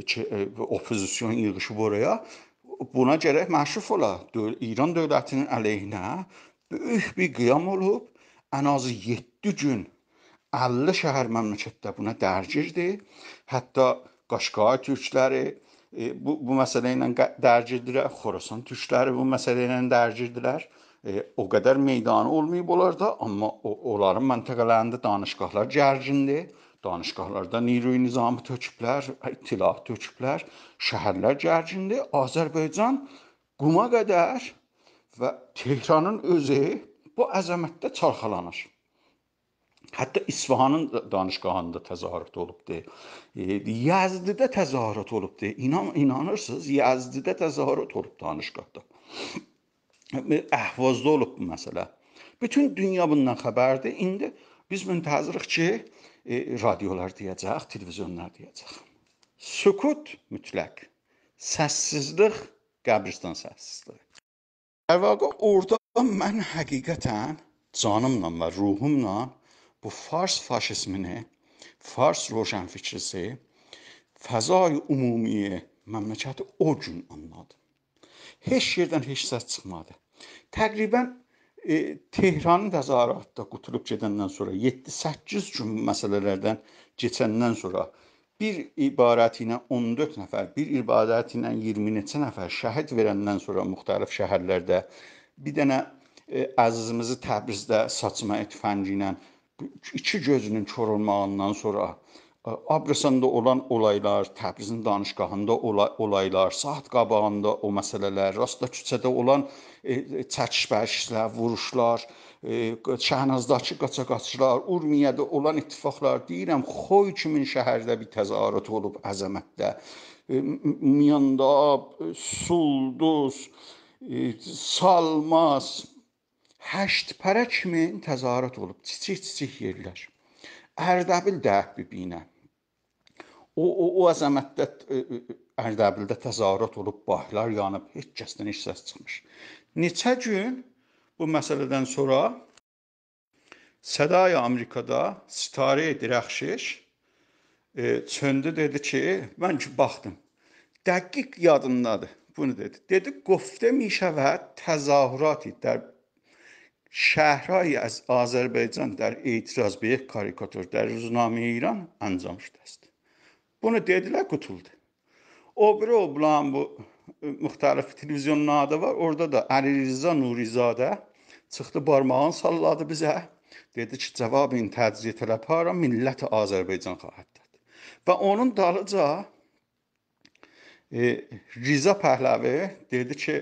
ki, e, opozisyon yığılıb oraya. Buna gərək məşruf ola. Döl İran dövlətinin əleyhinə böyük bir qiyam olub, ən azı 7 gün 50 şəhər məmləkətdə buna dərc idi. Hətta Qaşqay türkləri, e, bu, bu məsələ ilə dərcidirlər, Xorasan türkləri bu məsələ ilə dərcidirlər. E, o qədər meydanı olmayıb onlarda, amma o, onların məntəqələrində danışıqlar gərgindir. Danışıqlarda nüvə nizamı töküblər, itilaf töküblər, şəhərlər gərgindir. Azərbaycan quma qədər və Tehranın özü bu əzəmətdə çarxalanır. Hətta İsfahanın danışqahında təzahürat olubdu. E, Yazdidə təzahürat olubdu. İnan inanırsınız, Yazdidə təzahürat olub danışqahda. Əhvazda olub bu məsələ. Bütün dünya bundan xəbərdir. İndi biz müntəzirıq ki, e, radiolar deyəcək, televizionlar deyəcək. Sükut mütləq. Səssizlik qəbristan səssizliyi. Əlvaqə orada mən həqiqətən canımla və ruhumla bu Fars faşizmini, Fars roşənfikrisi fəzai umumiyə məmləkəti o gün anladı. Heç yerdən heç səs çıxmadı. Təqribən e, Tehranın qəzaratda qutulub gedəndən sonra 7-8 gün məsələlərdən keçəndən sonra bir ibarəti ilə 14 nəfər, bir ibarəti ilə 20 neçə nəfər şəhid verəndən sonra müxtəlif şəhərlərdə bir dənə e, əzizimizi Təbrizdə saçma tüfəngi ilə iki gözünün kor olmağından sonra e, Abresanda olan olaylar, Təbrizin danışqahında olaylar, saat qabağında o məsələlər, rastda küçədə olan e, e, çəkişbərişlər, vuruşlar, e, Şəhnazdakı qaçaqaçlar, Urmiyədə olan ittifaqlar, deyirəm, xoy kimin şəhərdə bir təzahürat olub əzəmətdə. E, Miyanda, Sulduz, e, Salmas, 8 para kimi təzahürat olub, kiçik-kiçik yerlər. Ərdəbil də bibinə. O o o əzəmətdə e, e, e, Ərdəbildə təzahürat olub, bahlar yanıb, heç kəsdən heç səs çıxmış. Neçə gün bu məsələdən sonra Sədai Amerikada Sitare Dirəxşiş e, çöndü dedi ki, mən ki baxdım. Dəqiq yadındadır. Bunu dedi. Dedi, "Qofte mişəvə təzahürati" شهرهایی از آذربایجان در اعتراض به یک کاریکاتور در روزنامه ایران انجام شده است bunu dedilər qutuldu. O biri o bulan bu müxtəlif televizyonun adı var. Orada da Əli Rza Nurizadə çıxdı barmağını salladı bizə. Dedi ki, cavabın təcrid tələbara millət Azərbaycan xahətdədir. Və onun dalıca e, Riza Pəhləvi dedi ki,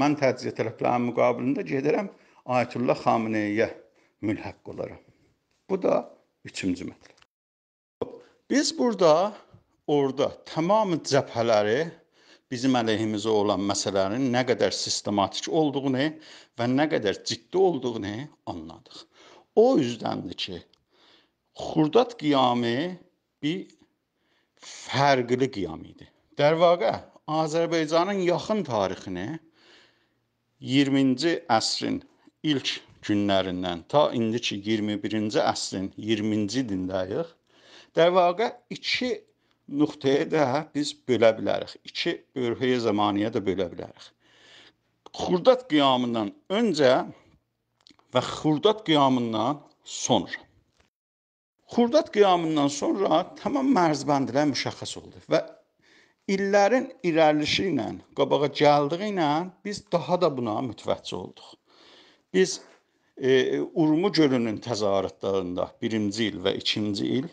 mən təcrid tələblərinin müqabilində gedirəm Ayətullah Xameneyə mülhəq olaram. Bu da üçüncü mətləb. Biz burada orada tamam cəbhələri bizim əleyhimizə olan məsələnin nə qədər sistematik olduğunu və nə qədər ciddi olduğunu anladıq. O yüzdəndir ki, Xurdad qiyamı bir fərqli qiyam idi. Dərvaqə Azərbaycanın yaxın tarixini 20-ci əsrin ilk günlərindən ta indiki 21-ci əsrin 20-ci ilindəyik. Dərvaqə iki nöqtəyə də biz bölə bilərik. İki bölgəyə zamaniyə də bölə bilərik. Xurdat qiyamından öncə və Xurdat qiyamından sonra. Xurdat qiyamından sonra tamam mərzbəndlər müşəxəs oldu və illərin irəlilişi ilə, qabağa gəldiyi ilə biz daha da buna mütəvəccüh olduq. Biz e, Urmu gölünün təzahüratlarında birinci il və ikinci il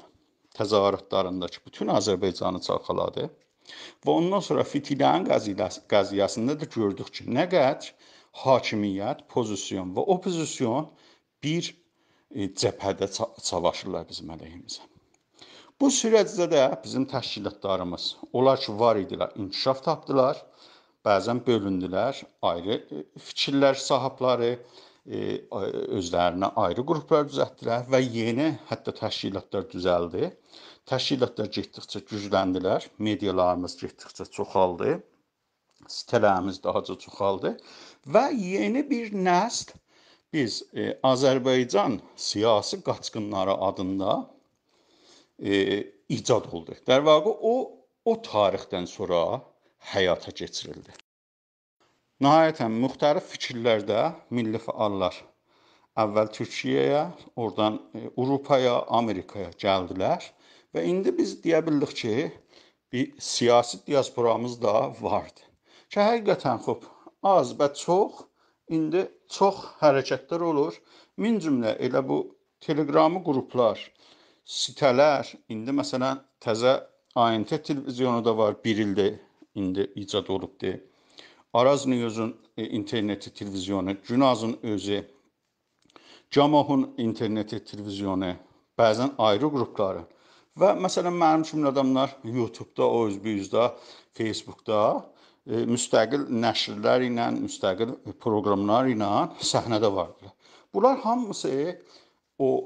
təzahüratlarındakı bütün Azərbaycanı çalxaladı. Və ondan sonra Fitilənin qaziyasında da gördük ki, nə qədər hakimiyyət, pozisyon və opozisyon bir e, cəbhədə savaşırlar bizim əleyhimizə. Bu sürəcdə də bizim təşkilatlarımız, onlar ki var idilər, inkişaf tapdılar bəzən bölündülər, ayrı e, fikirlər sahibləri e, e, özlərinə ayrı qruplar düzəltdilər və yeni hətta təşkilatlar düzəldi. Təşkilatlar getdikcə gücləndilər, medialarımız getdikcə çoxaldı, sitələrimiz daha da çoxaldı və yeni bir nəsl biz e, Azərbaycan siyasi qaçqınları adında e, icad oldu. Dərvaqə o o tarixdən sonra həyata keçirildi. Nəhayətən müxtəlif fikirlərdə milli fəallar əvvəl Türkiyəyə, oradan e, Avropaya, Amerikaya gəldilər və indi biz deyə bildik ki, bir siyasi diasporamız da vardı. Ki həqiqətən xop az və çox indi çox hərəkətlər olur. Min cümlə elə bu Telegramı qruplar, sitələr, indi məsələn təzə ANT televizyonu da var 1 ildir indi icad olub deyə. Arazın özün e, interneti televizyonu, Günazın özü, Camohun interneti televizyonu, bəzən ayrı qrupları və məsələn mənim kimi adamlar YouTube-da, o özbüyüzdə, Facebook-da e, müstəqil nəşrlər ilə, müstəqil proqramlar ilə səhnədə vardılar. Bunlar hamısı o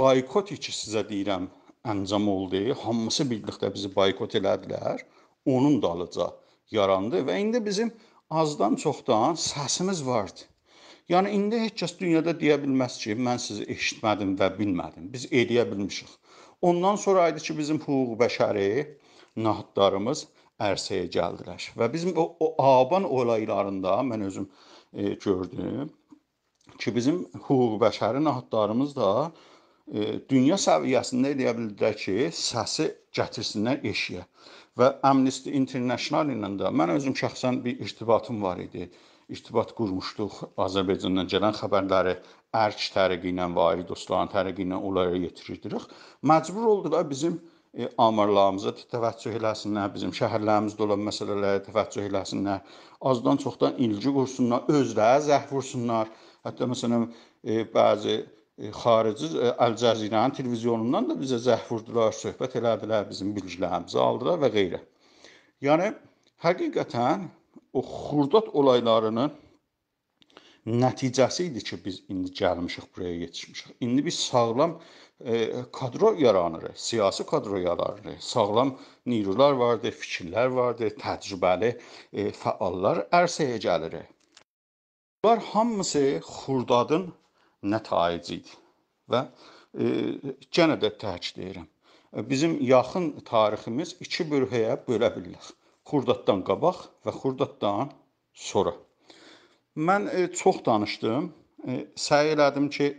boykot içi sizə deyirəm, əncam oldu. Hamısı birlikdə bizi boykot elədilər onun dalıca yarandı və indi bizim azdan çoxdan səsimiz vardı. Yəni indi heç kəs dünyada deyə bilməz ki, mən sizi eşitmədim və bilmədim. Biz eləyə bilmişik. Ondan sonra idi ki, bizim hüquq bəşəri nahatlarımız ərsəyə gəldilər və bizim o, o Aban olaylarında mən özüm e, gördüm ki, bizim hüquq bəşəri nahatlarımız da e, E, dünya səviyyəsində eləyə bildilər ki, səsi gətirsinlər eşiyə. Və Amnesty International ilə də mən özüm şəxsən bir irtibatım var idi. İrtibat qurmuşduq. Azərbaycandan gələn xəbərləri Ərç tərəqi ilə və Aid dostların tərəqi ilə onlara yetirirdik. Məcbur oldular bizim e, amarlarımıza təvəccüh eləsinlər, bizim şəhərlərimizdə olan məsələlərə təvəccüh eləsinlər. Azdan çoxdan ilgi qursunlar, özləri zəhv vursunlar. Hətta məsələn e, bəzi E, xarici e, Əl-Cəzirənin televiziyonundan da bizə zəh vurdular, söhbət elədilər, bizim bilgilərimizi aldılar və qeyrə. Yəni həqiqətən o xurdat olaylarının nəticəsi idi ki, biz indi gəlmişik buraya yetişmişik. İndi biz sağlam e, kadro yaranırıq, siyasi kadro yaranırıq. Sağlam niyrular vardı, fikirlər vardı, təcrübəli e, fəallar ərsəyə gəlirik. Bunlar hamısı xurdadın nə taici idi. Və e, yenə də təkidləyirəm. E, bizim yaxın tariximiz iki bölgəyə bölə bilinir. Xurdatdan qabaq və Xurdatdan sonra. Mən e, çox danışdım. E, səy elədim ki,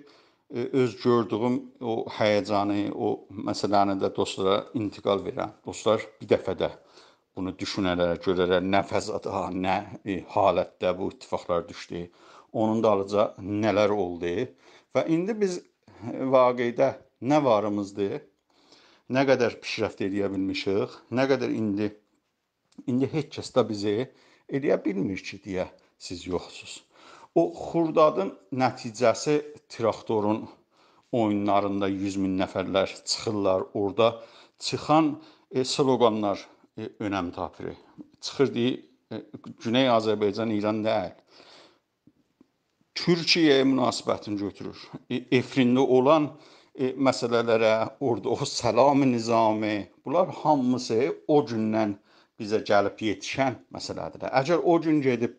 e, öz gördüyüm o həyəcanı, o məsələni də dostlara intiqal verəm. Dostlar bir dəfə də bunu düşünərlər, görərlər nə fəzada, nə e, halətdə bu ittifaqlar düşdü onun dalıca nələr oldu və indi biz e, vaqiədə nə varımızdır, nə qədər pişrəft eləyə bilmişik, nə qədər indi indi heç kəs də bizi eləyə bilmir ki, deyə siz yoxsuz. O xurdadın nəticəsi traktorun oyunlarında 100 min nəfərlər çıxırlar. Orda çıxan e, sloqanlar e, önəm tapır. Çıxır deyir e, Güney Azərbaycan İran deyil. Türkiyəyə münasibətini götürür. E, Efrində olan e, məsələlərə, orada o səlam nizami, bunlar hamısı o gündən bizə gəlib yetişən məsələdir. Əgər o gün gedib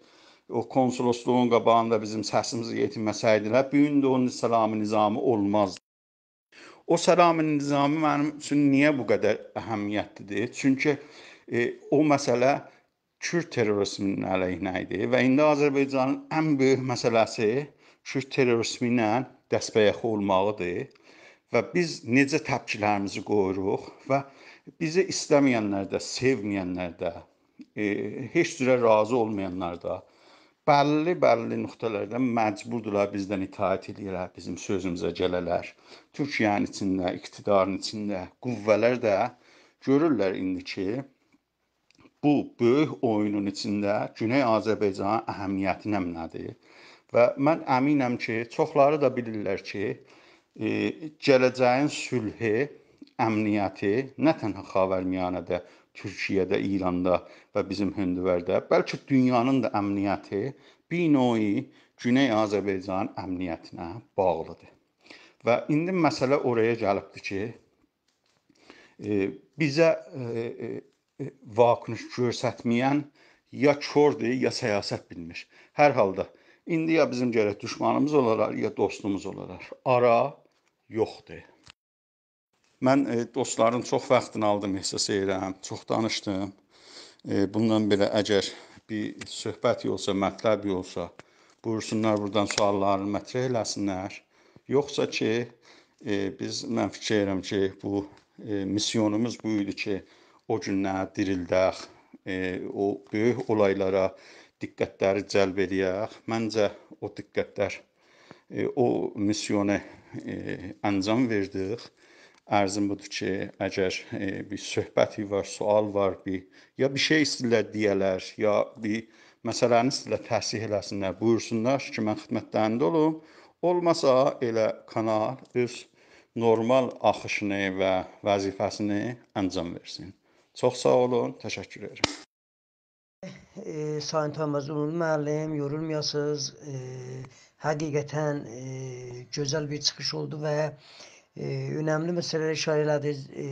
o konsolosluğun qabağında bizim səsimizi yetinməsəydilər, bu gün də onun səlam nizami olmazdı. O səlam nizami mənim üçün niyə bu qədər əhəmiyyətlidir? Çünki e, o məsələ e, Kür terrorizminin əleyhinə idi və indi Azərbaycanın ən böyük məsələsi Kür terrorizmi ilə dəstəyaxı olmağıdır və biz necə təpkilərimizi qoyuruq və bizi istəməyənlər də, sevməyənlər də, e, heç cürə razı olmayanlar da bəlli-bəlli nöqtələrdən məcburdurlar bizdən itaət eləyirlər, bizim sözümüzə gələrlər. Türkiyənin içində, iqtidarın içində qüvvələr də görürlər indiki bu böyük oyunun içində Güney Azərbaycanın əhəmiyyəti nədir? Və mən əminəm ki, çoxları da bilirlər ki, e, gələcəyin sülhü, əmniyyəti nə tənha Xavərmiyanədə, Türkiyədə, İranda və bizim Hündüvərdə, bəlkə dünyanın da əmniyyəti binoi Güney Azərbaycanın əmniyyətinə bağlıdır. Və indi məsələ oraya gəlibdi ki, e, bizə e, e vakunuş görsətməyən ya kordur, ya səyasət bilmir. Hər halda indi ya bizim gərək düşmanımız olarlar, ya dostumuz olarlar. Ara yoxdur. Mən e, dostların çox vaxtını aldım hesab edirəm. Çox danışdım. E, bundan belə əgər bir söhbət yolsa, mətləb yolsa, buyursunlar burdan suallarını mətrəh eləsinlər. Yoxsa ki, e, biz mən fikirlərim ki, bu e, misyonumuz bu idi ki, o günə, dirildək, e, o böyük olaylara diqqətləri cəlb edək. Məncə o diqqətlər e, o missiyonu e, ancam verdik. Ərzim budur ki, əgər e, bir söhbəti var, sual var, bir ya bir şey istəyirlər deyələr, ya bir məsələni istəyirlər təsih eləsinlər, buyursunlar ki, mən xidmətlərində olum. Olmasa elə kanal öz normal axışını və vəzifəsini ancam versin. Çox sağ olun, təşəkkür edirəm. E, Sayın Tanmaz Umur müəllim, yorulmayasınız. E, həqiqətən e, gözəl bir çıxış oldu və e, önəmli məsələyə işarə elədiniz. E,